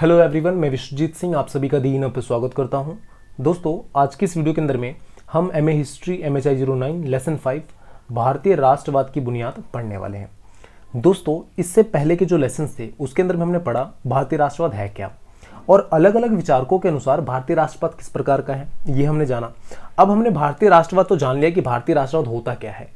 hello everyone मैं विश्वजीत सिंह आप सभी का दीन पर स्वागत करता हूं दोस्तों आज की इस वीडियो के अंदर में हम M A history M H I zero nine lesson five भारतीय राष्ट्रवाद की बुनियाद पढ़ने वाले हैं दोस्तों इससे पहले के जो लेसन थे उसके अंदर में हमने पढ़ा भारतीय राष्ट्रवाद है क्या और अलग अलग विचारकों के अनुसार भारतीय राष्ट्रवाद किस प्रकार का है ये हमने जाना अब हमने भारतीय राष्ट्रवाद तो जान लिया कि भारतीय राष्ट्रवाद होता क्या है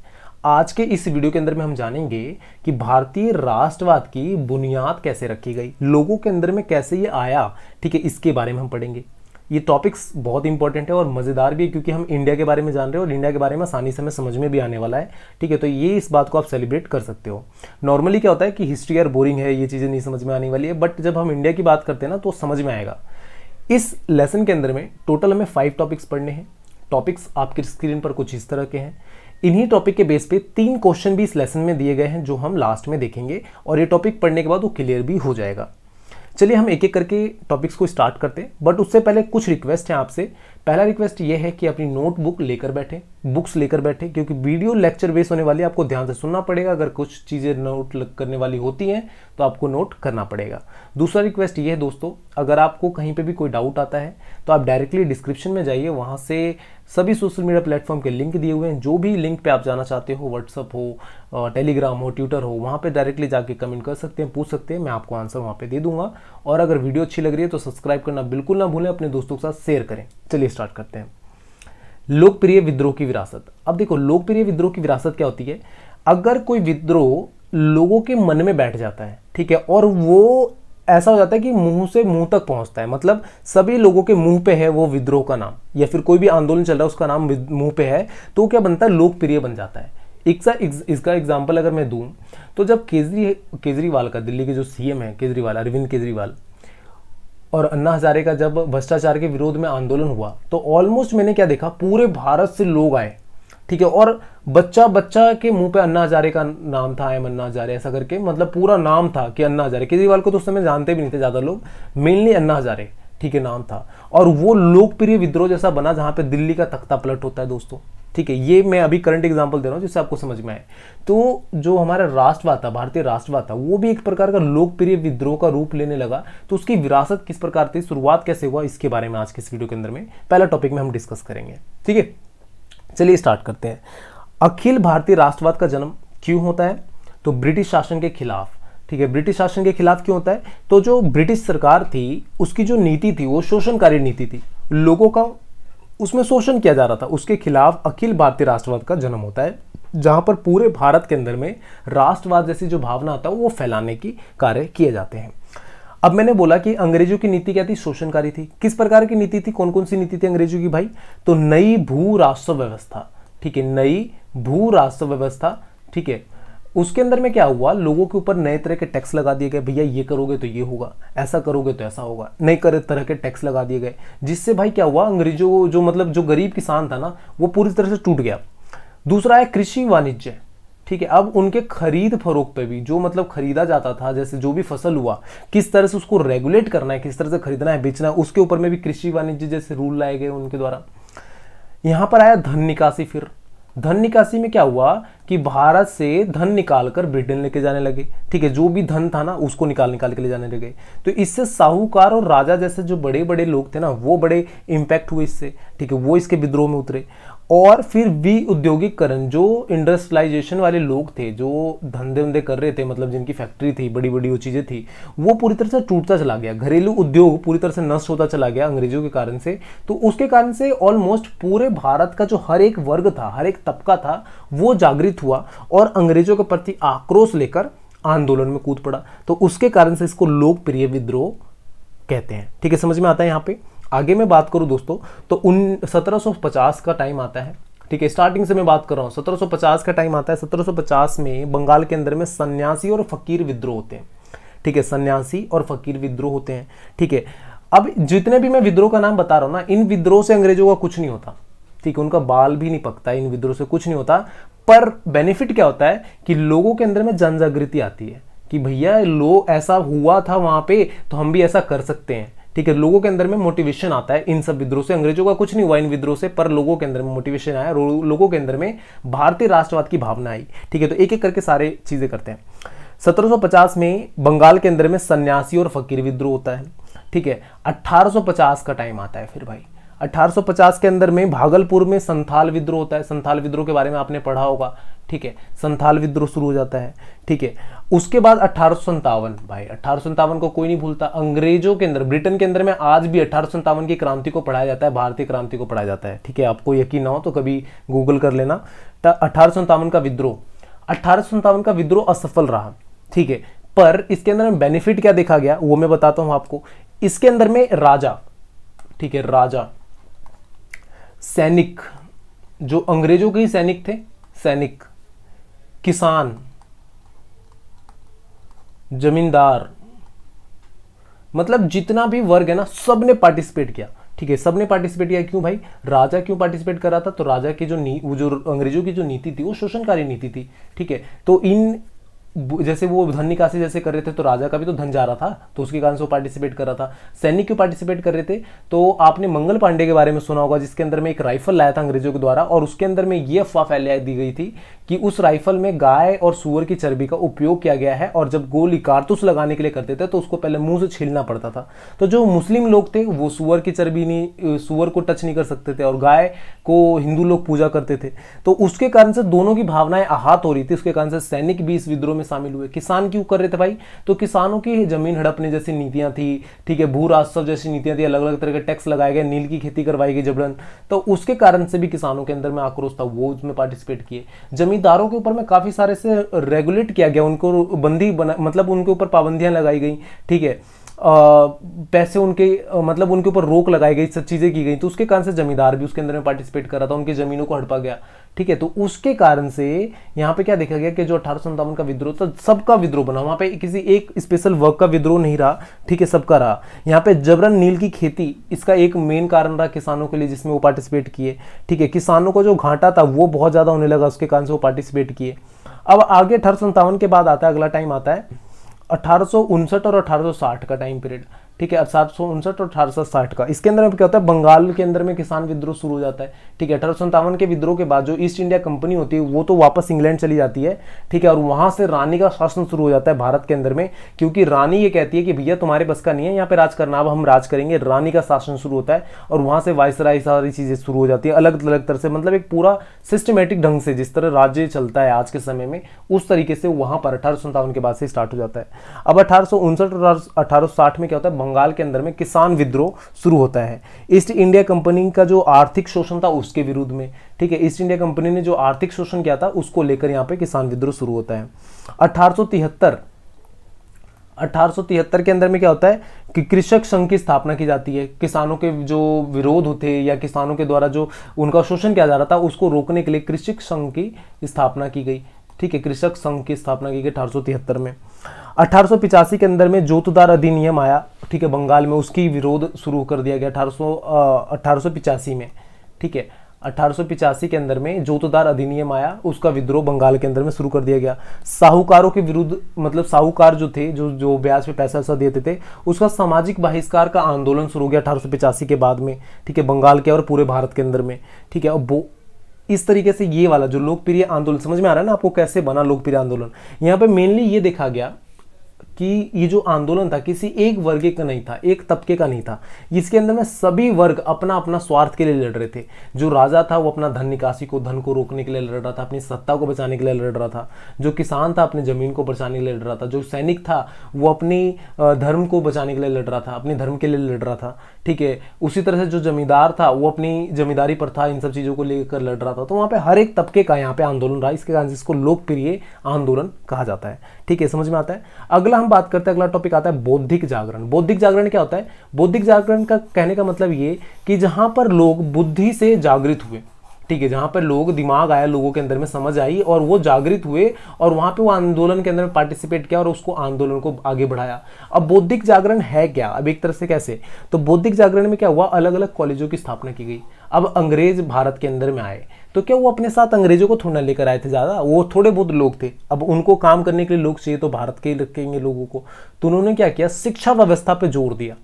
आज के इस वीडियो के अंदर में हम जानेंगे कि भारतीय राष्ट्रवाद की बुनियाद कैसे रखी गई लोगों के अंदर में कैसे ये आया ठीक है इसके बारे में हम पढ़ेंगे ये टॉपिक्स बहुत इंपॉर्टेंट है और मज़ेदार भी है क्योंकि हम इंडिया के बारे में जान रहे हो और इंडिया के बारे में आसानी से हमें समझ में भी आने वाला है ठीक है तो ये इस बात को आप सेलिब्रेट कर सकते हो नॉर्मली क्या होता है कि हिस्ट्री यार बोरिंग है ये चीज़ें नहीं समझ में आने वाली है बट जब हम इंडिया की बात करते हैं ना तो समझ में आएगा इस लेसन के अंदर में टोटल हमें फाइव टॉपिक्स पढ़ने हैं टॉपिक्स आपके स्क्रीन पर कुछ इस तरह के हैं इन्हीं टॉपिक के बेस पे तीन क्वेश्चन भी इस लेसन में दिए गए हैं जो हम लास्ट में देखेंगे और ये टॉपिक पढ़ने के बाद वो क्लियर भी हो जाएगा चलिए हम एक एक करके टॉपिक्स को स्टार्ट करते हैं बट उससे पहले कुछ रिक्वेस्ट हैं आपसे पहला रिक्वेस्ट ये है कि अपनी नोटबुक लेकर बैठे बुक्स लेकर बैठे क्योंकि वीडियो लेक्चर बेस होने वाली आपको ध्यान से सुनना पड़ेगा अगर कुछ चीज़ें नोट करने वाली होती हैं तो आपको नोट करना पड़ेगा दूसरा रिक्वेस्ट ये है दोस्तों अगर आपको कहीं पे भी कोई डाउट आता है तो आप डायरेक्टली डिस्क्रिप्शन में जाइए वहाँ से सभी सोशल मीडिया प्लेटफॉर्म के लिंक दिए हुए हैं जो भी लिंक पे आप जाना चाहते हो व्हाट्सअप हो टेलीग्राम हो ट्विटर हो वहाँ पर डायरेक्टली जाके कमेंट कर सकते हैं पूछ सकते हैं मैं आपको आंसर वहाँ पर दे दूंगा और अगर वीडियो अच्छी लग रही है तो सब्सक्राइब करना बिल्कुल ना भूलें अपने दोस्तों के साथ शेयर करें चलिए स्टार्ट करते हैं लोकप्रिय विद्रोह की विरासत अब देखो लोकप्रिय विद्रोह की विरासत क्या होती है अगर कोई विद्रोह लोगों के मन में बैठ जाता है ठीक है और वो ऐसा हो जाता है कि मुंह से मुंह तक पहुंचता है मतलब सभी लोगों के मुंह पे है वो विद्रोह का नाम या फिर कोई भी आंदोलन चल रहा है उसका नाम मुंह पे है तो क्या बनता है लोकप्रिय बन जाता है एक सा इस, इसका एग्जाम्पल अगर मैं दूँ तो जब केजरी केजरीवाल का दिल्ली के जो सीएम है केजरीवाल अरविंद केजरीवाल और अन्ना हजारे का जब भ्रष्टाचार के विरोध में आंदोलन हुआ तो ऑलमोस्ट मैंने क्या देखा पूरे भारत से लोग आए ठीक है और बच्चा बच्चा के मुंह पे अन्ना हजारे का नाम था एम अन्ना हजारे ऐसा करके मतलब पूरा नाम था कि अन्ना हजारे केजरीवाल को तो उस समय जानते भी नहीं थे ज़्यादा लोग मेनली अन्ना हजारे ठीक है नाम था और वो लोकप्रिय विद्रोह जैसा बना जहां पे दिल्ली का तख्ता पलट होता है दोस्तों ठीक है ये मैं अभी करंट एग्जाम्पल दे रहा हूँ जिससे आपको समझ में आए तो जो हमारा राष्ट्रवाद था भारतीय राष्ट्रवाद था वो भी एक प्रकार का लोकप्रिय विद्रोह का रूप लेने लगा तो उसकी विरासत किस प्रकार थी शुरुआत कैसे हुआ इसके बारे में आज के इस वीडियो के अंदर में पहला टॉपिक में हम डिस्कस करेंगे ठीक है चलिए स्टार्ट करते हैं अखिल भारतीय राष्ट्रवाद का जन्म क्यों होता है तो ब्रिटिश शासन के खिलाफ ठीक है ब्रिटिश शासन के खिलाफ क्यों होता है तो जो ब्रिटिश सरकार थी उसकी जो नीति थी वो शोषणकारी नीति थी लोगों का उसमें शोषण किया जा रहा था उसके खिलाफ अखिल भारतीय राष्ट्रवाद का जन्म होता है जहाँ पर पूरे भारत के अंदर में राष्ट्रवाद जैसी जो भावना होता है वो फैलाने की कार्य किए जाते हैं अब मैंने बोला कि अंग्रेजों की नीति क्या थी शोषणकारी थी किस प्रकार की नीति थी कौन कौन सी नीति थी अंग्रेजों की भाई तो नई भू राष्ट्र व्यवस्था ठीक है नई भू राष्ट्र व्यवस्था ठीक है उसके अंदर में क्या हुआ लोगों के ऊपर नए तरह के टैक्स लगा दिए गए भैया ये करोगे तो ये होगा ऐसा करोगे तो ऐसा होगा नए कर तरह के टैक्स लगा दिए गए जिससे भाई क्या हुआ अंग्रेजों को जो मतलब जो गरीब किसान था ना वो पूरी तरह से टूट गया दूसरा है कृषि वाणिज्य ठीक है अब उनके खरीद फरोख पे भी जो मतलब खरीदा जाता था जैसे जो भी फसल हुआ किस तरह से उसको रेगुलेट करना है किस तरह से खरीदना है बेचना है उसके ऊपर में भी कृषि वाणिज्य जैसे रूल लाए गए उनके द्वारा यहाँ पर आया धन निकासी फिर धन निकासी में क्या हुआ कि भारत से धन निकालकर ब्रिटेन लेके जाने लगे ठीक है जो भी धन था ना उसको निकाल निकाल के ले जाने लगे तो इससे साहूकार और राजा जैसे जो बड़े बड़े लोग थे ना वो बड़े इंपैक्ट हुए इससे ठीक है वो इसके विद्रोह में उतरे और फिर वी उद्योगिकरण जो इंडस्ट्रियलाइजेशन वाले लोग थे जो धंधे वंधे कर रहे थे मतलब जिनकी फैक्ट्री थी बड़ी बड़ी वो चीज़ें थी वो पूरी तरह से टूटता चला गया घरेलू उद्योग पूरी तरह से नष्ट होता चला गया अंग्रेजों के कारण से तो उसके कारण से ऑलमोस्ट पूरे भारत का जो हर एक वर्ग था हर एक तबका था वो जागृत हुआ और अंग्रेजों के प्रति आक्रोश लेकर आंदोलन में कूद पड़ा तो उसके कारण से इसको लोकप्रिय विद्रोह कहते हैं ठीक है समझ में आता है यहाँ पे आगे मैं बात करूँ दोस्तों तो उन सत्रह का टाइम आता है ठीक है स्टार्टिंग से मैं बात कर रहा हूँ 1750 का टाइम आता है 1750 में बंगाल के अंदर में सन्यासी और फकीर विद्रोह होते हैं ठीक है सन्यासी और फकीर विद्रोह होते हैं ठीक है अब जितने भी मैं विद्रोह का नाम बता रहा हूँ ना इन विद्रोह से अंग्रेजों का कुछ नहीं होता ठीक है उनका बाल भी नहीं पकता इन विद्रोह से कुछ नहीं होता पर बेनिफिट क्या होता है कि लोगों के अंदर में जन जागृति आती है कि भैया लो ऐसा हुआ था वहाँ पे तो हम भी ऐसा कर सकते हैं ठीक है लोगों के अंदर में मोटिवेशन आता है इन सब विद्रोह से अंग्रेजों का कुछ नहीं हुआ इन विद्रोह से पर लोगों के अंदर में मोटिवेशन आया लोगों के अंदर में भारतीय राष्ट्रवाद की भावना आई ठीक है तो एक एक करके सारे चीज़ें करते हैं 1750 में बंगाल के अंदर में सन्यासी और फकीर विद्रोह होता है ठीक है 1850 का टाइम आता है फिर भाई 1850 के अंदर में भागलपुर में संथाल विद्रोह होता है संथाल विद्रोह के बारे में आपने पढ़ा होगा ठीक है संथाल विद्रोह शुरू हो जाता है ठीक है उसके बाद अठारह भाई अठारह को कोई नहीं भूलता अंग्रेजों के अंदर ब्रिटेन के अंदर में आज भी अठारह की क्रांति को पढ़ाया जाता है भारतीय क्रांति को पढ़ाया जाता है ठीक है आपको यकीन ना हो तो कभी गूगल कर लेना अठारह का विद्रोह अठारह का विद्रोह असफल रहा ठीक है पर इसके अंदर में बेनिफिट क्या देखा गया वो मैं बताता हूं आपको इसके अंदर में राजा ठीक है राजा सैनिक जो अंग्रेजों के ही सैनिक थे सैनिक किसान जमींदार मतलब जितना भी वर्ग है ना सब ने पार्टिसिपेट किया ठीक है सब ने पार्टिसिपेट किया क्यों भाई राजा क्यों पार्टिसिपेट कर रहा था तो राजा की जो नी वो जो अंग्रेजों की जो नीति थी वो शोषणकारी नीति थी ठीक है तो इन जैसे वो धन निकासी जैसे कर रहे थे तो राजा का भी तो धन जा रहा था तो उसके कारण से वो पार्टिसिपेट कर रहा था सैनिक क्यों पार्टिसिपेट कर रहे थे तो आपने मंगल पांडे के बारे में सुना होगा जिसके अंदर में एक राइफल लाया था अंग्रेजों के द्वारा और उसके अंदर में ये अफवाह फैला दी गई थी कि उस राइफल में गाय और सुअर की चर्बी का उपयोग किया गया है और जब गोली कारतूस लगाने के लिए करते थे तो उसको पहले मुंह से छीलना पड़ता था तो जो मुस्लिम लोग थे वो सुअर की चर्बी नहीं सुअर को टच नहीं कर सकते थे और गाय को हिंदू लोग पूजा करते थे तो उसके कारण से दोनों की भावनाएं आहत हो रही थी उसके कारण से सैनिक भी इस विद्रोह में में शामिल हुए किसान क्यों कर रहे थे भाई तो किसानों की जमीन हड़पने जैसी नीतियां थी ठीक है भू राजस्व जैसी नीतियां थी अलग अलग तरह के टैक्स लगाए गए नील की खेती करवाई गई जबरन तो उसके कारण से भी किसानों के अंदर में आक्रोश था वो उसमें पार्टिसिपेट किए जमींदारों के ऊपर में काफ़ी सारे से रेगुलेट किया गया उनको बंदी बना मतलब उनके ऊपर पाबंदियां लगाई गई ठीक है आ, पैसे उनके आ, मतलब उनके ऊपर रोक लगाई गई सब चीज़ें की गई तो उसके कारण से जमींदार भी उसके अंदर में पार्टिसिपेट कर रहा था उनकी ज़मीनों को हड़पा गया ठीक है तो उसके कारण से यहाँ पे क्या देखा गया कि जो अठारह का विद्रोह था सबका विद्रोह बना वहाँ पे किसी एक स्पेशल वर्ग का विद्रोह नहीं रहा ठीक है सबका रहा यहाँ पे जबरन नील की खेती इसका एक मेन कारण रहा किसानों के लिए जिसमें वो पार्टिसिपेट किए ठीक है किसानों को जो घाटा था वो बहुत ज़्यादा होने लगा उसके कारण से वो पार्टिसिपेट किए अब आगे अठारह के बाद आता है अगला टाइम आता है अठारह और अठारह का टाइम पीरियड ठीक है अठारह सौ उनसठ और अठारह सौ साठ का इसके अंदर क्या होता है बंगाल के अंदर में किसान विद्रोह शुरू हो जाता है ठीक है अठारह सत्तावन के विद्रोह के बाद जो ईस्ट इंडिया कंपनी होती है वो तो वापस इंग्लैंड चली जाती है ठीक है और वहां से रानी का शासन शुरू हो जाता है भारत के अंदर में क्योंकि रानी ये कहती है कि भैया तुम्हारे बस का नहीं है यहाँ पे राज करना अब हम राज करेंगे रानी का शासन शुरू होता है और वहां से वायसराय सारी चीज़ें शुरू हो जाती है अलग अलग तरह से मतलब एक पूरा सिस्टमेटिक ढंग से जिस तरह राज्य चलता है आज के समय में उस तरीके से वहां पर अठारह के बाद से स्टार्ट हो जाता है अब अठारह और अठारह में क्या होता है बंगाल के अंदर में किसान विद्रोह शुरू होता है ईस्ट इंडिया कंपनी का जो आर्थिक शोषण था उसके विरुद्ध में ठीक है ईस्ट इंडिया कंपनी ने जो आर्थिक शोषण किया था उसको लेकर यहाँ पे किसान विद्रोह शुरू होता है अठारह 1873 के अंदर में क्या होता है कि कृषक संघ की स्थापना की जाती है किसानों के जो विरोध होते या किसानों के द्वारा जो उनका शोषण किया जा रहा था उसको रोकने के लिए कृषक संघ की स्थापना की गई ठीक है कृषक संघ की स्थापना की गई अठारह में अठारह के अंदर में जोतदार अधिनियम आया ठीक है बंगाल में उसकी विरोध शुरू कर दिया गया अठारह में ठीक है अठारह के अंदर में जोतदार अधिनियम आया उसका विद्रोह बंगाल के अंदर में शुरू कर दिया गया साहूकारों के विरुद्ध मतलब साहूकार जो थे जो जो ब्याज पे पैसा वैसा देते थे उसका सामाजिक बहिष्कार का आंदोलन शुरू हो गया अठारह के बाद में ठीक है बंगाल के और पूरे भारत के अंदर में ठीक है अब इस तरीके से ये वाला जो लोकप्रिय आंदोलन समझ में आ रहा है ना आपको कैसे बना लोकप्रिय आंदोलन यहाँ पे मेनली ये देखा गया कि ये जो आंदोलन था किसी एक वर्ग का नहीं था एक तबके का नहीं था इसके अंदर में सभी वर्ग अपना अपना स्वार्थ के लिए लड़ रहे थे जो राजा था वो अपना धन निकासी को धन को रोकने के लिए लड़ रहा था अपनी सत्ता को बचाने के लिए लड़ रहा था जो किसान था अपनी ज़मीन को बचाने के लिए लड़ रहा था जो सैनिक था वो अपनी धर्म को बचाने के लिए लड़ रहा था अपने धर्म के लिए लड़ रहा था ठीक है उसी तरह से जो जमींदार था वो अपनी जमींदारी पर था इन सब चीज़ों को लेकर लड़ रहा था तो वहाँ पर हर एक तबके का यहाँ पे आंदोलन रहा इसके कारण जिसको लोकप्रिय आंदोलन कहा जाता है ठीक है समझ में आता है अगला हम बात करते हैं अगला टॉपिक आता है बौद्धिक जागरण बौद्धिक जागरण क्या होता है बौद्धिक जागरण का कहने का मतलब ये कि जहाँ पर लोग बुद्धि से जागृत हुए ठीक है जहाँ पर लोग दिमाग आया लोगों के अंदर में समझ आई और वो जागृत हुए और वहाँ पे वो आंदोलन के अंदर में पार्टिसिपेट किया और उसको आंदोलन को आगे बढ़ाया अब बौद्धिक जागरण है क्या अब एक तरह से कैसे तो बौद्धिक जागरण में क्या हुआ अलग अलग कॉलेजों की स्थापना की गई अब अंग्रेज भारत के अंदर में आए तो क्या वो अपने साथ अंग्रेजों को थोड़ा लेकर आए थे ज़्यादा वो थोड़े बहुत लोग थे अब उनको काम करने के लिए लोग चाहिए तो भारत के ही रखेंगे लोगों को तो उन्होंने क्या किया शिक्षा व्यवस्था पर जोर दिया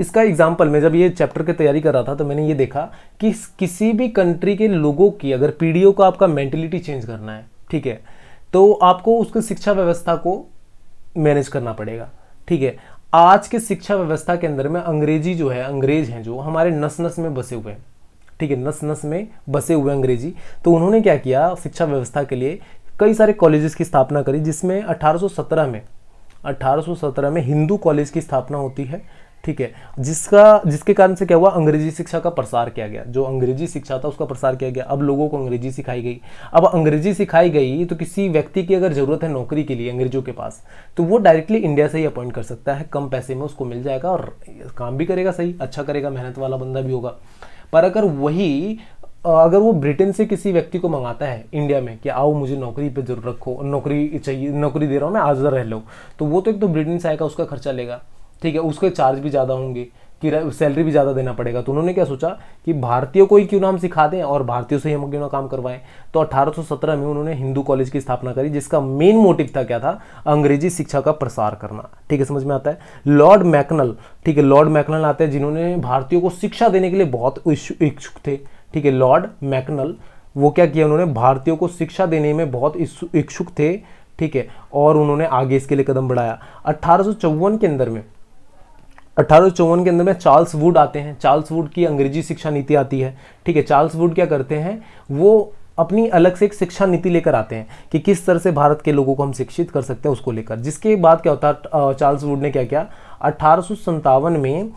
इसका एग्जाम्पल मैं जब ये चैप्टर की तैयारी कर रहा था तो मैंने ये देखा कि किसी भी कंट्री के लोगों की अगर पीढ़ियों का आपका मेंटेलिटी चेंज करना है ठीक है तो आपको उसकी शिक्षा व्यवस्था को मैनेज करना पड़ेगा ठीक है आज के शिक्षा व्यवस्था के अंदर में अंग्रेजी जो है अंग्रेज हैं जो हमारे नस नस में बसे हुए हैं ठीक है नस नस में बसे हुए अंग्रेजी तो उन्होंने क्या किया शिक्षा व्यवस्था के लिए कई सारे कॉलेजेस की स्थापना करी जिसमें 1817 में 1817 में हिंदू कॉलेज की स्थापना होती है ठीक है जिसका जिसके कारण से क्या हुआ अंग्रेजी शिक्षा का प्रसार किया गया जो अंग्रेजी शिक्षा था उसका प्रसार किया गया अब लोगों को अंग्रेजी सिखाई गई अब अंग्रेजी सिखाई गई तो किसी व्यक्ति की अगर ज़रूरत है नौकरी के लिए अंग्रेजों के पास तो वो डायरेक्टली इंडिया से ही अपॉइंट कर सकता है कम पैसे में उसको मिल जाएगा और काम भी करेगा सही अच्छा करेगा मेहनत वाला बंदा भी होगा पर अगर वही अगर वो ब्रिटेन से किसी व्यक्ति को मंगाता है इंडिया में कि आओ मुझे नौकरी पे जरूर रखो नौकरी चाहिए नौकरी दे रहा हूँ मैं आज रह लो तो वो तो एक तो ब्रिटेन से आएगा उसका खर्चा लेगा ठीक है उसके चार्ज भी ज़्यादा होंगे कि सैलरी भी ज़्यादा देना पड़ेगा तो उन्होंने क्या सोचा कि भारतीयों को ही क्यों ना हम सिखा दें और भारतीयों से ही हम क्यों ना काम करवाएं तो 1817 में उन्होंने हिंदू कॉलेज की स्थापना करी जिसका मेन मोटिव था क्या था अंग्रेजी शिक्षा का प्रसार करना ठीक है समझ में आता है लॉर्ड मैकनल ठीक है लॉर्ड मैकनल आते हैं जिन्होंने भारतीयों को शिक्षा देने के लिए बहुत इच्छुक थे ठीक है लॉर्ड मैकनल वो क्या किया उन्होंने भारतीयों को शिक्षा देने में बहुत इच्छुक थे ठीक है और उन्होंने आगे इसके लिए कदम बढ़ाया अट्ठारह के अंदर में अठारह के अंदर में चार्ल्स वुड आते हैं चार्ल्स वुड की अंग्रेजी शिक्षा नीति आती है ठीक है चार्ल्स वुड क्या करते हैं वो अपनी अलग से एक शिक्षा नीति लेकर आते हैं कि किस तरह से भारत के लोगों को हम शिक्षित कर सकते हैं उसको लेकर जिसके बाद क्या होता है चार्ल्स वुड ने क्या किया अठारह में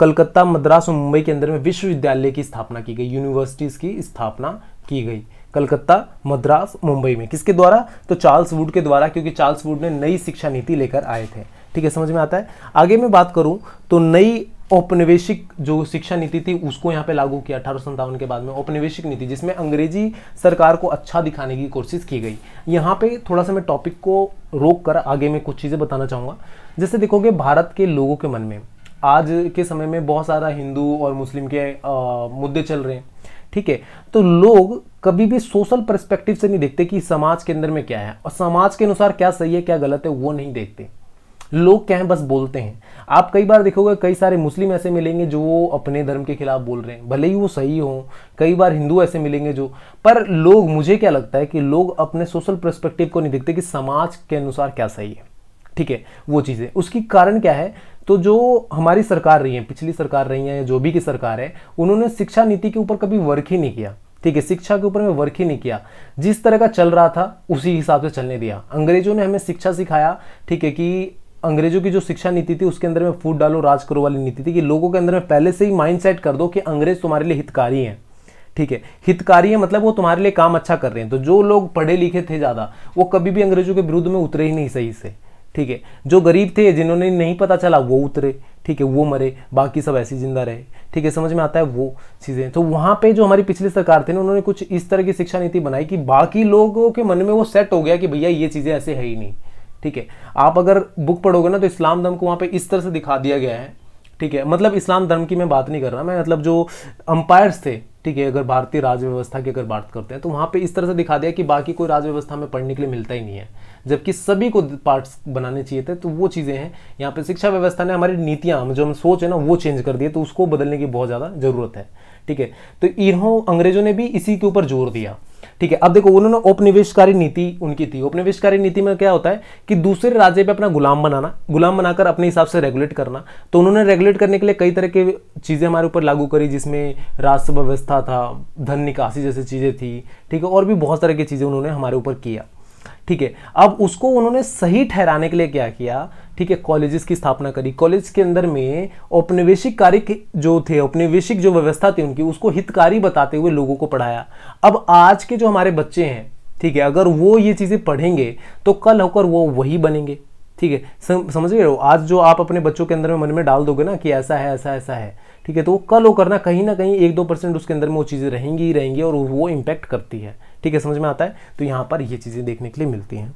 कलकत्ता मद्रास और मुंबई के अंदर में विश्वविद्यालय की स्थापना की गई यूनिवर्सिटीज़ की स्थापना की गई कलकत्ता मद्रास मुंबई में किसके द्वारा तो चार्ल्स वुड के द्वारा क्योंकि चार्ल्स वुड ने नई शिक्षा नीति लेकर आए थे ठीक है समझ में आता है आगे मैं बात करूं तो नई औपनिवेशिक जो शिक्षा नीति थी उसको यहाँ पे लागू किया अठारह के बाद में औपनिवेशिक नीति जिसमें अंग्रेजी सरकार को अच्छा दिखाने की कोशिश की गई यहाँ पे थोड़ा सा मैं टॉपिक को रोक कर आगे मैं कुछ चीज़ें बताना चाहूँगा जैसे देखोगे भारत के लोगों के मन में आज के समय में बहुत सारा हिंदू और मुस्लिम के आ, मुद्दे चल रहे हैं ठीक है तो लोग कभी भी सोशल परस्पेक्टिव से नहीं देखते कि समाज के अंदर में क्या है और समाज के अनुसार क्या सही है क्या गलत है वो नहीं देखते लोग क्या है बस बोलते हैं आप कई बार देखोगे कई सारे मुस्लिम ऐसे मिलेंगे जो वो अपने धर्म के खिलाफ बोल रहे हैं भले ही वो सही हों कई बार हिंदू ऐसे मिलेंगे जो पर लोग मुझे क्या लगता है कि लोग अपने सोशल परस्पेक्टिव को नहीं देखते कि समाज के अनुसार क्या सही है ठीक है वो चीज़ें उसकी कारण क्या है तो जो हमारी सरकार रही है पिछली सरकार रही है जो भी की सरकार है उन्होंने शिक्षा नीति के ऊपर कभी वर्क ही नहीं किया ठीक है शिक्षा के ऊपर में वर्क ही नहीं किया जिस तरह का चल रहा था उसी हिसाब से चलने दिया अंग्रेजों ने हमें शिक्षा सिखाया ठीक है कि अंग्रेजों की जो शिक्षा नीति थी उसके अंदर में फूट डालो राज करो वाली नीति थी कि लोगों के अंदर में पहले से ही माइंड सेट कर दो कि अंग्रेज तुम्हारे लिए हितकारी हैं ठीक है हितकारी है मतलब वो तुम्हारे लिए काम अच्छा कर रहे हैं तो जो लोग पढ़े लिखे थे ज़्यादा वो कभी भी अंग्रेजों के विरुद्ध में उतरे ही नहीं सही से ठीक है जो गरीब थे जिन्होंने नहीं पता चला वो उतरे ठीक है वो मरे बाकी सब ऐसे जिंदा रहे ठीक है समझ में आता है वो चीज़ें तो वहाँ पे जो हमारी पिछली सरकार थी ना उन्होंने कुछ इस तरह की शिक्षा नीति बनाई कि बाकी लोगों के मन में वो सेट हो गया कि भैया ये चीज़ें ऐसे है ही नहीं ठीक है आप अगर बुक पढ़ोगे ना तो इस्लाम धर्म को वहाँ पे इस तरह से दिखा दिया गया है ठीक है मतलब इस्लाम धर्म की मैं बात नहीं कर रहा मैं मतलब जो अंपायर्स थे ठीक है अगर भारतीय राज्य व्यवस्था की अगर बात करते हैं तो वहाँ पे इस तरह से दिखा दिया कि बाकी कोई राज्य व्यवस्था में पढ़ने के लिए मिलता ही नहीं है जबकि सभी को पार्ट्स बनाने चाहिए थे तो वो चीज़ें हैं यहाँ पे शिक्षा व्यवस्था ने हमारी नीतियाँ जो हम सोच है ना वो चेंज कर दिए तो उसको बदलने की बहुत ज़्यादा ज़रूरत है ठीक है तो इन्हों अंग्रेजों ने भी इसी के ऊपर जोर दिया ठीक है अब देखो उन्होंने उपनिवेशकारी नीति उनकी थी उपनिवेशकारी नीति में क्या होता है कि दूसरे राज्य पे अपना गुलाम बनाना गुलाम बनाकर अपने हिसाब से रेगुलेट करना तो उन्होंने रेगुलेट करने के लिए कई तरह की चीज़ें हमारे ऊपर लागू करी जिसमें राजस्व व्यवस्था था धन निकासी जैसी चीज़ें थी ठीक है और भी बहुत तरह की चीज़ें उन्होंने हमारे ऊपर किया ठीक है अब उसको उन्होंने सही ठहराने के लिए क्या किया ठीक है कॉलेजेस की स्थापना करी कॉलेज के अंदर में औपनिवेशिक कार्य जो थे औपनिवेशिक जो व्यवस्था थी उनकी उसको हितकारी बताते हुए लोगों को पढ़ाया अब आज के जो हमारे बच्चे हैं ठीक है अगर वो ये चीज़ें पढ़ेंगे तो कल होकर वो वही बनेंगे ठीक है समझ गए आज जो आप अपने बच्चों के अंदर में मन में डाल दोगे ना कि ऐसा है ऐसा ऐसा है ठीक है तो वो कल वो करना कहीं ना कहीं एक दो परसेंट उसके अंदर में वो चीज़ें रहेंगी ही रहेंगी और वो इम्पैक्ट करती है ठीक है समझ में आता है तो यहाँ पर ये चीज़ें देखने के लिए मिलती हैं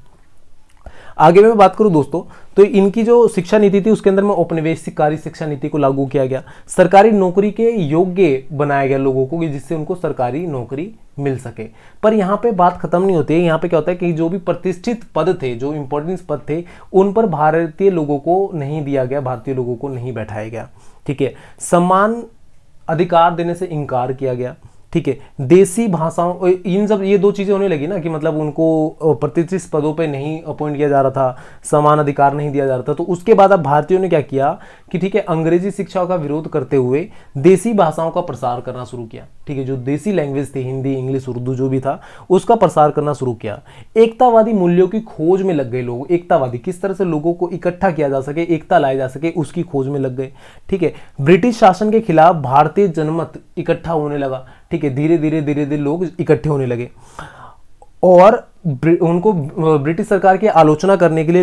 आगे मैं बात करूं दोस्तों तो इनकी जो शिक्षा नीति थी उसके अंदर में औपनिवेशिक कार्य शिक्षा नीति को लागू किया गया सरकारी नौकरी के योग्य बनाया गया लोगों को जिससे उनको सरकारी नौकरी मिल सके पर यहाँ पे बात खत्म नहीं होती है यहाँ पे क्या होता है कि जो भी प्रतिष्ठित पद थे जो इम्पोर्टेंस पद थे उन पर भारतीय लोगों को नहीं दिया गया भारतीय लोगों को नहीं बैठाया गया ठीक है समान अधिकार देने से इनकार किया गया ठीक है देसी भाषाओं इन सब ये दो चीज़ें होने लगी ना कि मतलब उनको प्रतिष्ठित पदों पे नहीं अपॉइंट किया जा रहा था समान अधिकार नहीं दिया जा रहा था तो उसके बाद अब भारतीयों ने क्या किया कि ठीक है अंग्रेजी शिक्षा का विरोध करते हुए देसी भाषाओं का प्रसार करना शुरू किया ठीक है जो देसी लैंग्वेज थी हिंदी इंग्लिश उर्दू जो भी था उसका प्रसार करना शुरू किया एकतावादी मूल्यों की खोज में लग गए लोग एकतावादी किस तरह से लोगों को इकट्ठा किया जा सके एकता लाया जा सके उसकी खोज में लग गए ठीक है ब्रिटिश शासन के खिलाफ भारतीय जनमत इकट्ठा होने लगा ठीक है धीरे धीरे धीरे धीरे लोग इकट्ठे होने लगे और उनको ब्रिटिश सरकार की आलोचना करने के लिए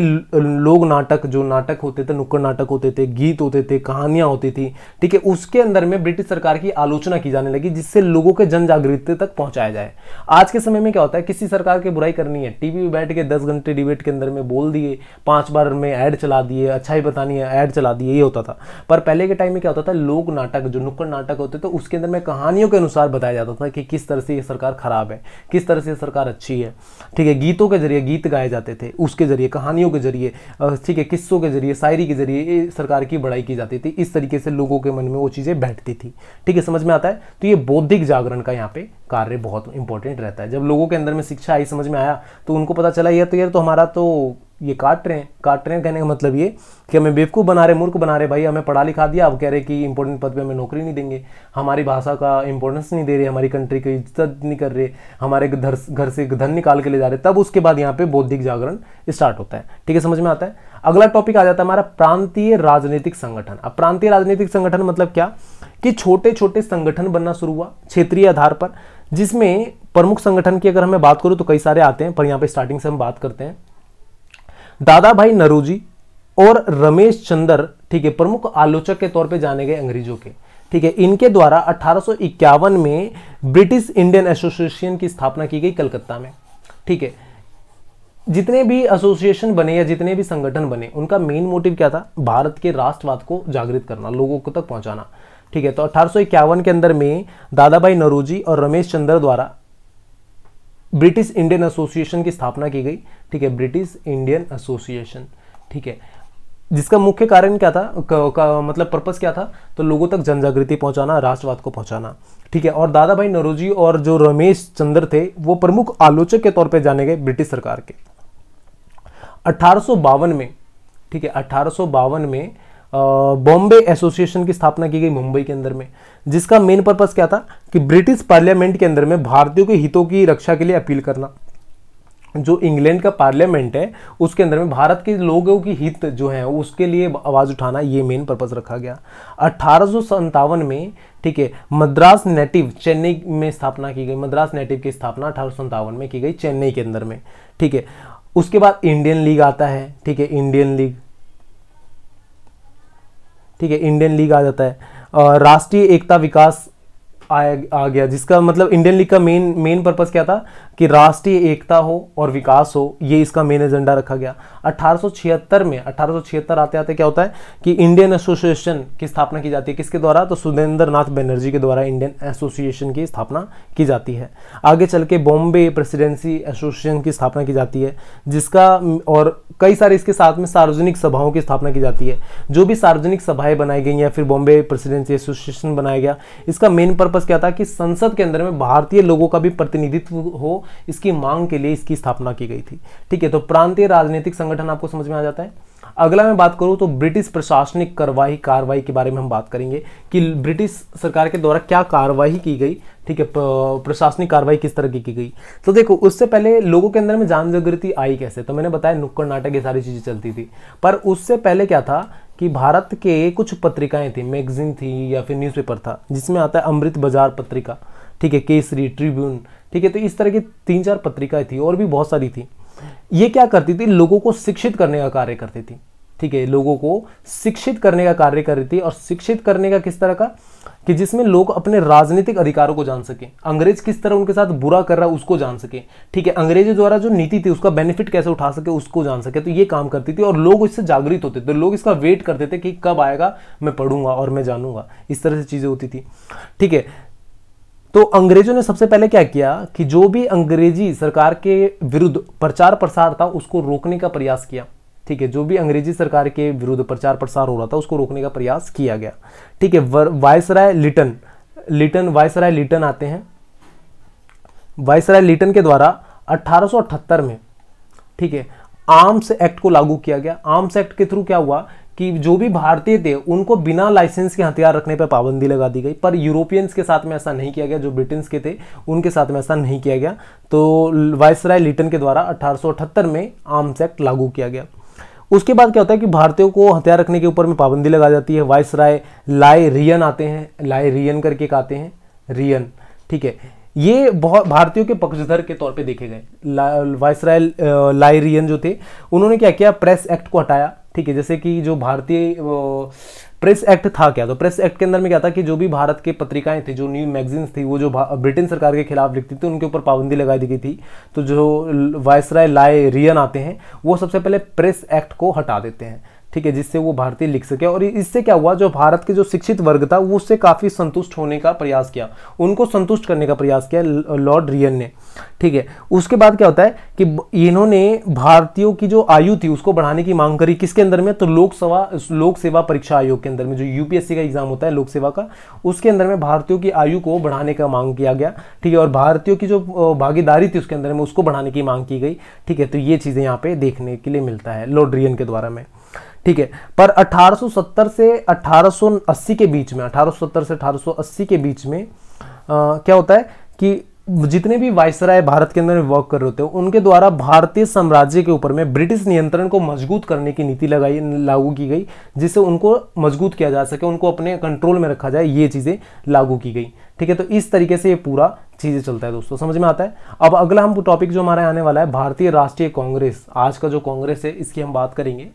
लोग नाटक जो नाटक होते थे नुक्कड़ नाटक होते थे गीत होते थे कहानियां होती थी ठीक है उसके अंदर में ब्रिटिश सरकार की आलोचना की जाने लगी जिससे लोगों के जन जागृति तक पहुंचाया जाए आज के समय में क्या होता है किसी सरकार की बुराई करनी है टीवी में बैठ के दस घंटे डिबेट के अंदर में बोल दिए पाँच बार में ऐड चला दिए अच्छाई बतानी है ऐड चला दिए ये होता था पर पहले के टाइम में क्या होता था लोक नाटक जो नुक्कड़ नाटक होते थे उसके अंदर में कहानियों के अनुसार बताया जाता था कि किस तरह से ये सरकार खराब है किस तरह से सरकार अच्छी है ठीक है गीतों के जरिए गीत गाए जाते थे उसके जरिए कहानियों के जरिए ठीक है किस्सों के जरिए शायरी के जरिए सरकार की बढ़ाई की जाती थी इस तरीके से लोगों के मन में वो चीज़ें बैठती थी ठीक है समझ में आता है तो ये बौद्धिक जागरण का यहाँ पे कार्य बहुत इंपॉर्टेंट रहता है जब लोगों के अंदर में शिक्षा आई समझ में आया तो उनको पता चला यार तो यार तो हमारा तो ये काट रहे हैं काट रहे हैं कहने का मतलब ये कि हमें बेवकूफ़ बना रहे मूर्ख बना रहे भाई हमें पढ़ा लिखा दिया अब कह रहे कि इंपॉर्टेंट पद पे हमें नौकरी नहीं देंगे हमारी भाषा का इंपॉर्टेंस नहीं दे रहे हमारी कंट्री की इज्जत नहीं कर रहे हमारे घर घर से धन निकाल के ले जा रहे तब उसके बाद यहाँ पे बौद्धिक जागरण स्टार्ट होता है ठीक है समझ में आता है अगला टॉपिक आ जाता है हमारा प्रांतीय राजनीतिक संगठन अब प्रांतीय राजनीतिक संगठन मतलब क्या कि छोटे छोटे संगठन बनना शुरू हुआ क्षेत्रीय आधार पर जिसमें प्रमुख संगठन की अगर हमें बात करूँ तो कई सारे आते हैं पर यहाँ पे स्टार्टिंग से हम बात करते हैं दादा भाई नरोजी और रमेश चंद्र ठीक है प्रमुख आलोचक के तौर पे जाने गए अंग्रेजों के ठीक है इनके द्वारा 1851 में ब्रिटिश इंडियन एसोसिएशन की स्थापना की गई कलकत्ता में ठीक है जितने भी एसोसिएशन बने या जितने भी संगठन बने उनका मेन मोटिव क्या था भारत के राष्ट्रवाद को जागृत करना लोगों को तक पहुंचाना ठीक है तो अठारह के अंदर में दादा भाई नरोजी और रमेश चंद्र द्वारा ब्रिटिश इंडियन एसोसिएशन की स्थापना की गई ठीक है ब्रिटिश इंडियन एसोसिएशन ठीक है जिसका मुख्य कारण क्या था का, का, मतलब पर्पस क्या था तो लोगों तक जन जागृति पहुंचाना राष्ट्रवाद को पहुंचाना ठीक है और दादा भाई नरोजी और जो रमेश चंद्र थे वो प्रमुख आलोचक के तौर पे जाने गए ब्रिटिश सरकार के अठारह में ठीक है अठारह में बॉम्बे एसोसिएशन की स्थापना की गई मुंबई के अंदर में जिसका मेन पर्पस क्या था कि ब्रिटिश पार्लियामेंट के अंदर में भारतीयों के हितों की रक्षा के लिए अपील करना जो इंग्लैंड का पार्लियामेंट है उसके अंदर में भारत के लोगों की हित जो है उसके लिए आवाज़ उठाना ये मेन पर्पस रखा गया अठारह में ठीक है मद्रास नेटिव चेन्नई में स्थापना की गई मद्रास नेटिव की स्थापना अठारह में की गई चेन्नई के अंदर में ठीक है उसके बाद इंडियन लीग आता है ठीक है इंडियन लीग ठीक है इंडियन लीग आ जाता है राष्ट्रीय एकता विकास आ, आ गया जिसका मतलब इंडियन लीग का मेन मेन पर्पज क्या था कि राष्ट्रीय एकता हो और विकास हो ये इसका मेन एजेंडा रखा गया 1876 में 1876 आते आते क्या होता है कि इंडियन एसोसिएशन की स्थापना की जाती है किसके द्वारा तो सुधेंद्र नाथ बनर्जी के द्वारा इंडियन एसोसिएशन की स्थापना की जाती है आगे चल के बॉम्बे प्रेसिडेंसी एसोसिएशन की स्थापना की जाती है जिसका और कई सारे इसके साथ में सार्वजनिक सभाओं की स्थापना की जाती है जो भी सार्वजनिक सभाएं बनाई गई या फिर बॉम्बे प्रेसिडेंसी एसोसिएशन बनाया गया इसका मेन पर्पज पर्पस क्या था कि संसद के अंदर में भारतीय लोगों का भी प्रतिनिधित्व हो इसकी मांग के लिए इसकी स्थापना की गई थी ठीक है तो प्रांतीय राजनीतिक संगठन आपको समझ में आ जाता है अगला मैं बात करूँ तो ब्रिटिश प्रशासनिक कार्रवाई कार्रवाई के बारे में हम बात करेंगे कि ब्रिटिश सरकार के द्वारा क्या कार्रवाई की गई ठीक है प्रशासनिक कार्रवाई किस तरह की की गई तो देखो उससे पहले लोगों के अंदर में जान जागृति आई कैसे तो मैंने बताया नुक्कड़ नाटक ये सारी चीज़ें चलती थी पर उससे पहले क्या था कि भारत के कुछ पत्रिकाएं थी मैगजीन थी या फिर न्यूज़पेपर था जिसमें आता है अमृत बाजार पत्रिका ठीक है केसरी ट्रिब्यून ठीक है तो इस तरह की तीन चार पत्रिकाएं थी और भी बहुत सारी थी ये क्या करती थी लोगों को शिक्षित करने का कार्य करती थी ठीक है लोगों को शिक्षित करने का कार्य करती थी और शिक्षित करने का किस तरह का कि जिसमें लोग अपने राजनीतिक अधिकारों को जान सके अंग्रेज किस तरह उनके साथ बुरा कर रहा है उसको जान सके ठीक है अंग्रेजों द्वारा जो नीति थी उसका बेनिफिट कैसे उठा सके उसको जान सके तो ये काम करती थी और लोग इससे जागृत होते थे तो लोग इसका वेट करते थे कि कब आएगा मैं पढ़ूंगा और मैं जानूंगा इस तरह से चीज़ें होती थी ठीक है तो अंग्रेजों ने सबसे पहले क्या किया कि जो भी अंग्रेजी सरकार के विरुद्ध प्रचार प्रसार था उसको रोकने का प्रयास किया ठीक है जो भी अंग्रेजी सरकार के विरुद्ध प्रचार प्रसार हो रहा था उसको रोकने का प्रयास किया गया ठीक है viceroy Lytton Lytton viceroy Lytton आते हैं वायसराय लिटन के द्वारा 1878 में ठीक है आर्म्स एक्ट को लागू किया गया आर्म्स एक्ट के थ्रू क्या हुआ कि जो भी भारतीय थे उनको बिना लाइसेंस के हथियार रखने पर पाबंदी लगा दी गई पर यूरोपियंस के साथ में ऐसा नहीं किया गया जो ब्रिटेन्स के थे उनके साथ में ऐसा नहीं किया गया तो वायसराय लिटन के द्वारा अठारह में आर्म्स एक्ट लागू किया गया उसके बाद क्या होता है कि भारतीयों को हथियार रखने के ऊपर में पाबंदी लगा जाती है वाइस राय लाए रियन आते हैं लाए रियन करके कहते आते हैं रियन ठीक है ये बहुत भारतीयों के पक्षधर के तौर पे देखे गए वायसराय लाइरियन जो थे उन्होंने क्या किया प्रेस एक्ट को हटाया ठीक है जैसे कि जो भारतीय प्रेस एक्ट था क्या तो प्रेस एक्ट के अंदर में क्या था कि जो भी भारत के पत्रिकाएं थी जो न्यू मैगजीन्स थी वो जो ब्रिटेन सरकार के खिलाफ लिखती थी उनके ऊपर पाबंदी लगाई दी गई थी तो जो वायसराय लाए रियन आते हैं वो सबसे पहले प्रेस एक्ट को हटा देते हैं ठीक है जिससे वो भारतीय लिख सके और इससे क्या हुआ जो भारत के जो शिक्षित वर्ग था वो उससे काफ़ी संतुष्ट होने का प्रयास किया उनको संतुष्ट करने का प्रयास किया लॉर्ड रियन ने ठीक है उसके बाद क्या होता है कि इन्होंने भारतीयों की जो आयु थी उसको बढ़ाने की मांग करी किसके अंदर में तो लोक लोक सेवा परीक्षा आयोग के अंदर में जो यूपीएससी का एग्जाम होता है लोक सेवा का उसके अंदर में भारतीयों की आयु को बढ़ाने का मांग किया गया ठीक है और भारतीयों की जो भागीदारी थी उसके अंदर में उसको बढ़ाने की मांग की गई ठीक है तो ये चीज़ें यहाँ पे देखने के लिए मिलता है लॉर्ड रियन के द्वारा में ठीक है पर 1870 से 1880 के बीच में 1870 से 1880 के बीच में आ, क्या होता है कि जितने भी वायसराय भारत के अंदर वर्क कर रहे होते हैं उनके द्वारा भारतीय साम्राज्य के ऊपर में ब्रिटिश नियंत्रण को मजबूत करने की नीति लगाई लागू की गई जिससे उनको मजबूत किया जा सके उनको अपने कंट्रोल में रखा जाए ये चीज़ें लागू की गई ठीक है तो इस तरीके से ये पूरा चीज़ें चलता है दोस्तों समझ में आता है अब अगला हम टॉपिक जो हमारा आने वाला है भारतीय राष्ट्रीय कांग्रेस आज का जो कांग्रेस है इसकी हम बात करेंगे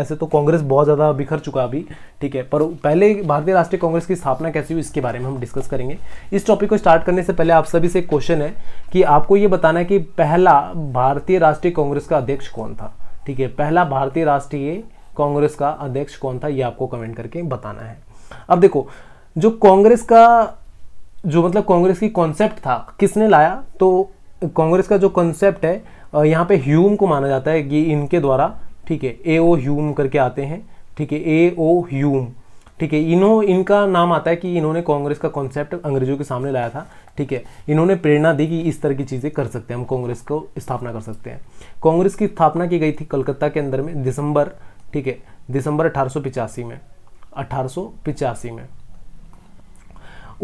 ऐसे तो कांग्रेस बहुत ज़्यादा बिखर चुका अभी ठीक है पर पहले भारतीय राष्ट्रीय कांग्रेस की स्थापना कैसी हुई इसके बारे में हम डिस्कस करेंगे इस टॉपिक को स्टार्ट करने से पहले आप सभी से क्वेश्चन है कि आपको ये बताना है कि पहला भारतीय राष्ट्रीय कांग्रेस का अध्यक्ष कौन था ठीक है पहला भारतीय राष्ट्रीय कांग्रेस का अध्यक्ष कौन था ये आपको कमेंट करके बताना है अब देखो जो कांग्रेस का जो मतलब कांग्रेस की कॉन्सेप्ट था किसने लाया तो कांग्रेस का जो कॉन्सेप्ट है यहाँ पे ह्यूम को माना जाता है कि इनके द्वारा ठीक है ए ओ ह्यूम करके आते हैं ठीक है ए ओ ह्यूम ठीक है इन्हों इनका नाम आता है कि इन्होंने कांग्रेस का कॉन्सेप्ट अंग्रेजों के सामने लाया था ठीक है इन्होंने प्रेरणा दी कि इस तरह की चीज़ें कर सकते हैं हम कांग्रेस को स्थापना कर सकते हैं कांग्रेस की स्थापना की गई थी कलकत्ता के अंदर में दिसंबर ठीक है दिसंबर अठारह में अठारह में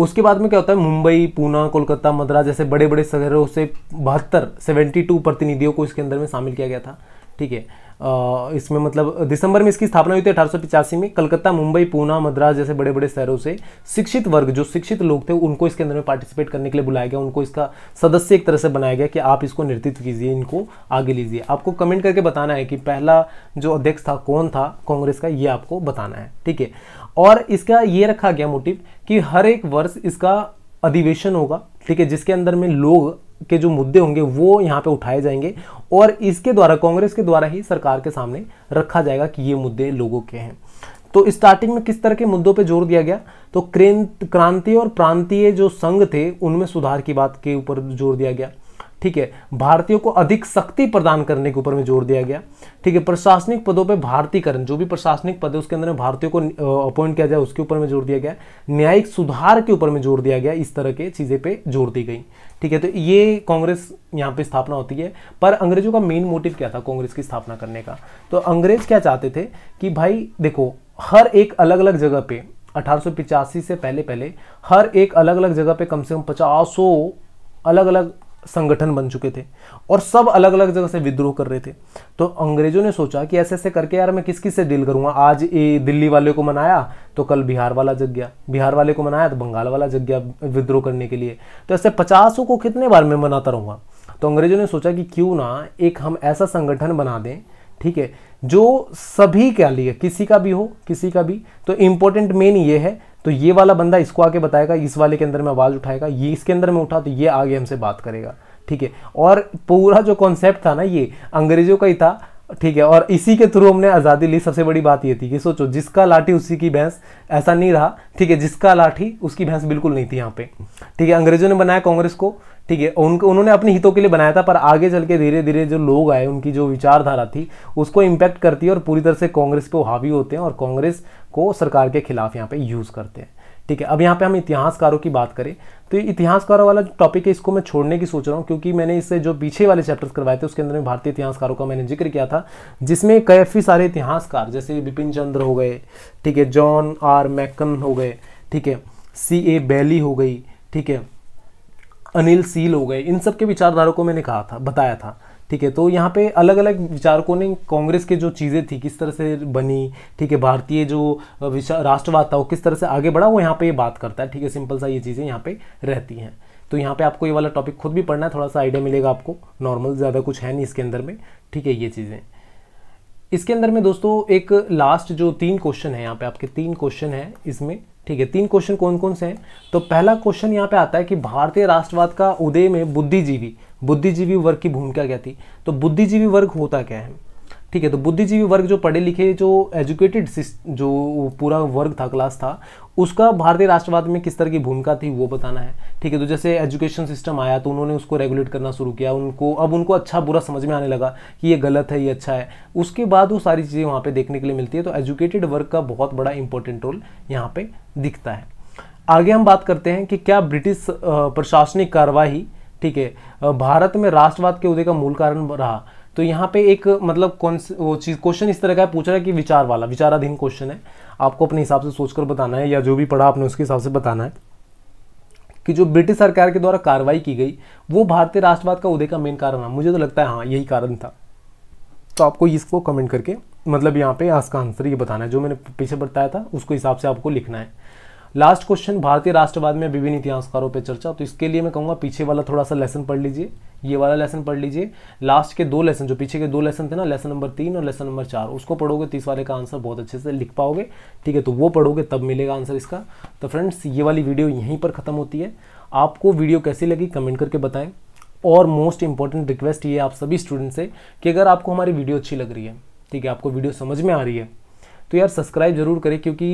उसके बाद में क्या होता है मुंबई पूना कोलकाता मद्रास जैसे बड़े बड़े शहरों से बहत्तर सेवेंटी टू प्रतिनिधियों को इसके अंदर में शामिल किया गया था ठीक है इसमें मतलब दिसंबर में इसकी स्थापना हुई थी अठारह में कलकत्ता मुंबई पूना मद्रास जैसे बड़े बड़े शहरों से शिक्षित वर्ग जो शिक्षित लोग थे उनको इसके अंदर में पार्टिसिपेट करने के लिए बुलाया गया उनको इसका सदस्य एक तरह से बनाया गया कि आप इसको नेतृत्व कीजिए इनको आगे लीजिए आपको कमेंट करके बताना है कि पहला जो अध्यक्ष था कौन था कांग्रेस का ये आपको बताना है ठीक है और इसका ये रखा गया मोटिव कि हर एक वर्ष इसका अधिवेशन होगा ठीक है जिसके अंदर में लोग के जो मुद्दे होंगे वो यहाँ पे उठाए जाएंगे और इसके द्वारा कांग्रेस के द्वारा ही सरकार के सामने रखा जाएगा कि ये मुद्दे लोगों के हैं तो स्टार्टिंग में किस तरह के मुद्दों पे जोर दिया गया तो क्रांति और प्रांतीय जो संघ थे उनमें सुधार की बात के ऊपर जोर दिया गया ठीक है भारतीयों को अधिक शक्ति प्रदान करने के ऊपर में जोर दिया गया ठीक है प्रशासनिक पदों पे भारतीकरण जो भी प्रशासनिक पद है उसके अंदर में भारतीयों को अपॉइंट किया जाए उसके ऊपर में जोर दिया गया न्यायिक सुधार के ऊपर में जोर दिया गया इस तरह के चीज़ें पे जोर दी गई ठीक है तो ये कांग्रेस यहाँ पे स्थापना होती है पर अंग्रेजों का मेन मोटिव क्या था कांग्रेस की स्थापना करने का तो अंग्रेज क्या चाहते थे कि भाई देखो हर एक अलग अलग जगह पे अठारह से पहले पहले हर एक अलग अलग जगह पे कम से कम पचास अलग अलग संगठन बन चुके थे और सब अलग अलग जगह से विद्रोह कर रहे थे तो अंग्रेजों ने सोचा कि ऐसे ऐसे करके यार मैं किस किस से डील करूंगा आज ये दिल्ली वाले को मनाया तो कल बिहार वाला जग गया बिहार वाले को मनाया तो बंगाल वाला जग गया विद्रोह करने के लिए तो ऐसे पचासों को कितने बार मैं मनाता रहूँगा तो अंग्रेजों ने सोचा कि क्यों ना एक हम ऐसा संगठन बना दें ठीक है जो सभी के लिए किसी का भी हो किसी का भी तो इम्पोर्टेंट मेन ये है तो ये वाला बंदा इसको आके बताएगा इस वाले के अंदर में आवाज़ उठाएगा ये इसके अंदर में उठा तो ये आगे हमसे बात करेगा ठीक है और पूरा जो कॉन्सेप्ट था ना ये अंग्रेजों का ही था ठीक है और इसी के थ्रू हमने आज़ादी ली सबसे बड़ी बात ये थी कि सोचो जिसका लाठी उसी की भैंस ऐसा नहीं रहा ठीक है जिसका लाठी उसकी भैंस बिल्कुल नहीं थी यहाँ पे ठीक है अंग्रेजों ने बनाया कांग्रेस को ठीक है उनको उन्होंने अपने हितों के लिए बनाया था पर आगे चल के धीरे धीरे जो लोग आए उनकी जो विचारधारा थी उसको इम्पैक्ट करती है और पूरी तरह से कांग्रेस पर हावी होते हैं और कांग्रेस को सरकार के खिलाफ यहाँ पे यूज़ करते हैं ठीक है अब यहाँ पे हम इतिहासकारों की बात करें तो इतिहासकारों वाला जो टॉपिक है इसको मैं छोड़ने की सोच रहा हूँ क्योंकि मैंने इससे जो पीछे वाले चैप्टर्स करवाए थे उसके अंदर में भारतीय इतिहासकारों का मैंने जिक्र किया था जिसमें काफ़ी सारे इतिहासकार जैसे बिपिन चंद्र हो गए ठीक है जॉन आर मैकन हो गए ठीक है सी ए बैली हो गई ठीक है अनिल सील हो गए इन सब के विचारधारों को मैंने कहा था बताया था ठीक है तो यहाँ पे अलग अलग विचारकों ने कांग्रेस के जो चीज़ें थी किस तरह से बनी ठीक है भारतीय जो राष्ट्रवाद था वो किस तरह से आगे बढ़ा वो यहाँ पे ये बात करता है ठीक है सिंपल सा ये चीज़ें यहाँ पे रहती हैं तो यहाँ पे आपको ये वाला टॉपिक खुद भी पढ़ना है थोड़ा सा आइडिया मिलेगा आपको नॉर्मल ज़्यादा कुछ है नहीं इसके अंदर में ठीक है ये चीज़ें इसके अंदर में दोस्तों एक लास्ट जो तीन क्वेश्चन है यहाँ पे आपके तीन क्वेश्चन हैं इसमें ठीक है तीन क्वेश्चन कौन कौन से हैं तो पहला क्वेश्चन यहाँ पे आता है कि भारतीय राष्ट्रवाद का उदय में बुद्धिजीवी बुद्धिजीवी वर्ग की भूमिका क्या थी तो बुद्धिजीवी वर्ग होता क्या है ठीक है तो बुद्धिजीवी वर्ग जो पढ़े लिखे जो एजुकेटेड जो पूरा वर्ग था क्लास था उसका भारतीय राष्ट्रवाद में किस तरह की भूमिका थी वो बताना है ठीक है तो जैसे एजुकेशन सिस्टम आया तो उन्होंने उसको रेगुलेट करना शुरू किया उनको अब उनको अच्छा बुरा समझ में आने लगा कि ये गलत है ये अच्छा है उसके बाद वो सारी चीज़ें वहाँ पर देखने के लिए मिलती है तो एजुकेटेड वर्क का बहुत बड़ा इंपॉर्टेंट रोल यहाँ पर दिखता है आगे हम बात करते हैं कि क्या ब्रिटिश प्रशासनिक कार्यवाही ठीक है भारत में राष्ट्रवाद के उदय का मूल कारण रहा तो यहाँ पे एक मतलब कौन वो चीज़ क्वेश्चन इस तरह का पूछ रहा है कि विचार वाला विचाराधीन क्वेश्चन है आपको अपने हिसाब से सोचकर बताना है या जो भी पढ़ा आपने उसके हिसाब से बताना है कि जो ब्रिटिश सरकार के द्वारा कार्रवाई की गई वो भारतीय राष्ट्रवाद का उदय का मेन कारण है मुझे तो लगता है हाँ यही कारण था तो आपको इसको कमेंट करके मतलब यहाँ पे इसका आंसर ये बताना है जो मैंने पीछे बताया था उसको हिसाब से आपको लिखना है लास्ट क्वेश्चन भारतीय राष्ट्रवाद में विभिन्न इतिहासकारों पर चर्चा तो इसके लिए मैं कहूँगा पीछे वाला थोड़ा सा लेसन पढ़ लीजिए ये वाला लेसन पढ़ लीजिए लास्ट के दो लेसन जो पीछे के दो लेसन थे ना लेसन नंबर तीन और लेसन नंबर चार उसको पढ़ोगे तीस तो वाले का आंसर बहुत अच्छे से लिख पाओगे ठीक है तो वो पढ़ोगे तब मिलेगा आंसर इसका तो फ्रेंड्स ये वाली वीडियो यहीं पर ख़त्म होती है आपको वीडियो कैसी लगी कमेंट करके बताएं और मोस्ट इंपॉर्टेंट रिक्वेस्ट ये आप सभी स्टूडेंट से कि अगर आपको हमारी वीडियो अच्छी लग रही है ठीक है आपको वीडियो समझ में आ रही है तो यार सब्सक्राइब जरूर करें क्योंकि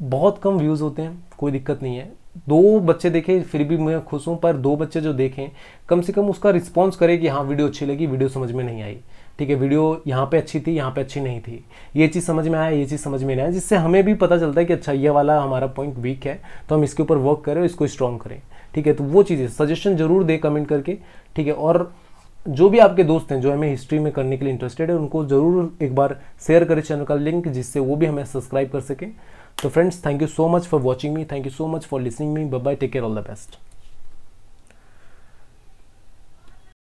बहुत कम व्यूज़ होते हैं कोई दिक्कत नहीं है दो बच्चे देखे फिर भी मैं खुश हूँ पर दो बच्चे जो देखें कम से कम उसका रिस्पॉन्स करे कि हाँ वीडियो अच्छी लगी वीडियो समझ में नहीं आई ठीक है वीडियो यहाँ पे अच्छी थी यहाँ पे अच्छी नहीं थी ये चीज़ समझ में आया ये चीज़ समझ में नहीं आया जिससे हमें भी पता चलता है कि अच्छा ये वाला हमारा पॉइंट वीक है तो हम इसके ऊपर वर्क करें इसको स्ट्रॉन्ग करें ठीक है तो वो चीज़ें सजेशन जरूर दे कमेंट करके ठीक है और जो भी आपके दोस्त हैं जो हमें हिस्ट्री में करने के लिए इंटरेस्टेड है उनको ज़रूर एक बार शेयर करें चैनल का लिंक जिससे वो भी हमें सब्सक्राइब कर सकें so friends thank you so much for watching me thank you so much for listening me bye bye take care all the best